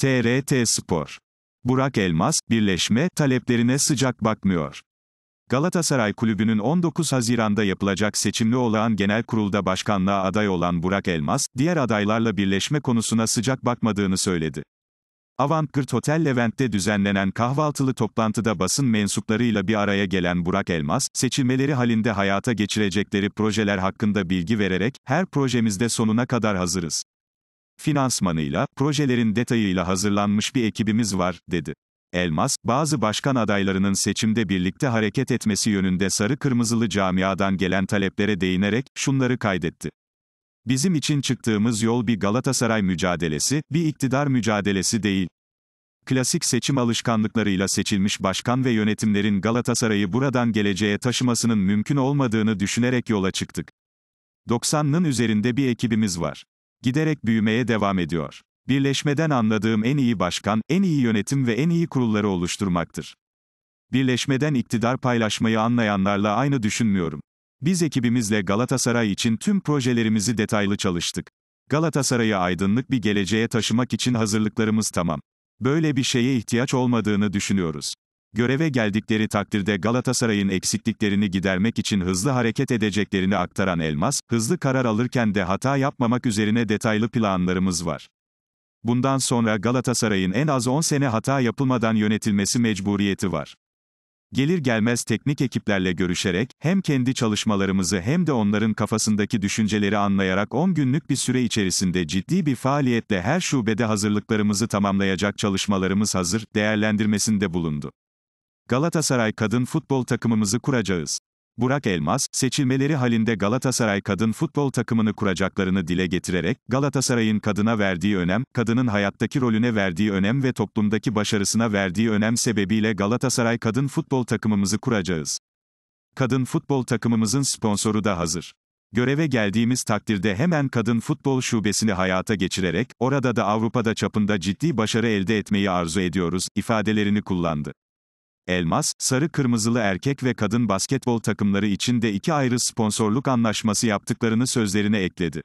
TRT Spor. Burak Elmas, birleşme taleplerine sıcak bakmıyor. Galatasaray Kulübü'nün 19 Haziran'da yapılacak seçimli olağan genel kurulda başkanlığa aday olan Burak Elmas, diğer adaylarla birleşme konusuna sıcak bakmadığını söyledi. Avantgard Hotel Levent'te düzenlenen kahvaltılı toplantıda basın mensuplarıyla bir araya gelen Burak Elmas, seçilmeleri halinde hayata geçirecekleri projeler hakkında bilgi vererek, her projemizde sonuna kadar hazırız finansmanıyla, projelerin detayıyla hazırlanmış bir ekibimiz var, dedi. Elmas, bazı başkan adaylarının seçimde birlikte hareket etmesi yönünde sarı-kırmızılı camiadan gelen taleplere değinerek, şunları kaydetti. Bizim için çıktığımız yol bir Galatasaray mücadelesi, bir iktidar mücadelesi değil. Klasik seçim alışkanlıklarıyla seçilmiş başkan ve yönetimlerin Galatasaray'ı buradan geleceğe taşımasının mümkün olmadığını düşünerek yola çıktık. 90'nın üzerinde bir ekibimiz var giderek büyümeye devam ediyor. Birleşmeden anladığım en iyi başkan, en iyi yönetim ve en iyi kurulları oluşturmaktır. Birleşmeden iktidar paylaşmayı anlayanlarla aynı düşünmüyorum. Biz ekibimizle Galatasaray için tüm projelerimizi detaylı çalıştık. Galatasaray'ı aydınlık bir geleceğe taşımak için hazırlıklarımız tamam. Böyle bir şeye ihtiyaç olmadığını düşünüyoruz. Göreve geldikleri takdirde Galatasaray'ın eksikliklerini gidermek için hızlı hareket edeceklerini aktaran Elmas, hızlı karar alırken de hata yapmamak üzerine detaylı planlarımız var. Bundan sonra Galatasaray'ın en az 10 sene hata yapılmadan yönetilmesi mecburiyeti var. Gelir gelmez teknik ekiplerle görüşerek, hem kendi çalışmalarımızı hem de onların kafasındaki düşünceleri anlayarak 10 günlük bir süre içerisinde ciddi bir faaliyetle her şubede hazırlıklarımızı tamamlayacak çalışmalarımız hazır, değerlendirmesinde bulundu. Galatasaray kadın futbol takımımızı kuracağız. Burak Elmas, seçilmeleri halinde Galatasaray kadın futbol takımını kuracaklarını dile getirerek, Galatasaray'ın kadına verdiği önem, kadının hayattaki rolüne verdiği önem ve toplumdaki başarısına verdiği önem sebebiyle Galatasaray kadın futbol takımımızı kuracağız. Kadın futbol takımımızın sponsoru da hazır. Göreve geldiğimiz takdirde hemen kadın futbol şubesini hayata geçirerek, orada da Avrupa'da çapında ciddi başarı elde etmeyi arzu ediyoruz, ifadelerini kullandı. Elmas, sarı kırmızılı erkek ve kadın basketbol takımları için de iki ayrı sponsorluk anlaşması yaptıklarını sözlerine ekledi.